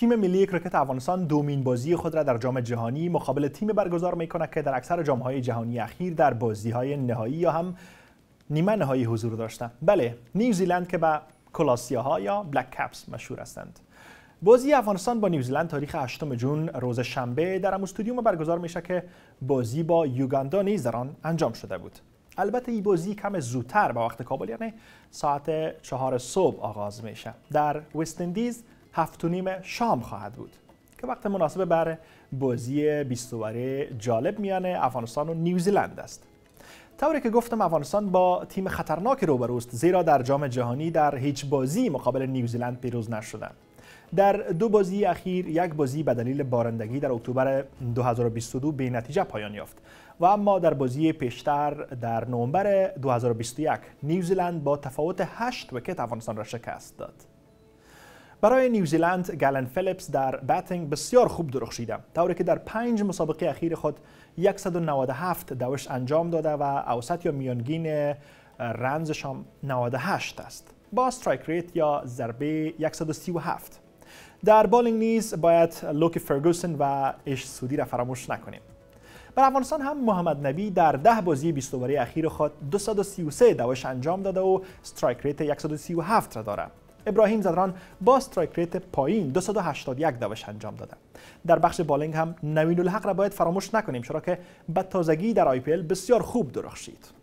تیم ملی کرکت افغانستان دومین بازی خود را در جام جهانی مقابل تیم برگزار می کند که در اکثر جام های جهانی اخیر در بازی های نهایی یا هم نیمه نهایی حضور داشته. بله نیوزیلند که به ها یا بلک کپس مشهور هستند بازی افغانستان با نیوزیلند تاریخ 8 جون روز شنبه در ام استودیوم برگزار میشه که بازی با یوگاندا نیز در آن انجام شده بود البته این بازی کم زودتر به وقت کابل یعنی ساعت چهار صبح آغاز میشه در وست هفت نیم شام خواهد بود که وقت مناسب بر بازی بیستواره جالب میان افغانستان و نیوزیلند است طوری که گفتم افغانستان با تیم خطرناکی روبروست زیرا در جام جهانی در هیچ بازی مقابل نیوزیلند پیروز نشدند در دو بازی اخیر یک بازی به دلیل بارندگی در اکتبر 2022 به نتیجه پایان یافت و اما در بازی پیشتر در نوامبر 2021 نیوزیلند با تفاوت 8 وکت افغانستان را شکست داد برای نیوزیلند گلن فلیپس در بتینگ بسیار خوب درخشیده طوری که در پنج مسابقه اخیر خود 197 دوش انجام داده و اوسط یا میانگین رنزش هم 98 است با استرایک ریت یا ضربه 137 در بالینگ نیز باید لوک فرگوسن و اش سودی را فراموش نکنیم بر افغانستان هم محمد نبی در ده بازی 20 اخیر خود 233 دوش انجام داده و استرایک ریت 137 را داره ابراهیم زدران با استرایک پایین 281 دوش انجام داده در بخش بالینگ هم نوین الحق را باید فراموش نکنیم چرا که به تازگی در آی بسیار خوب درخشید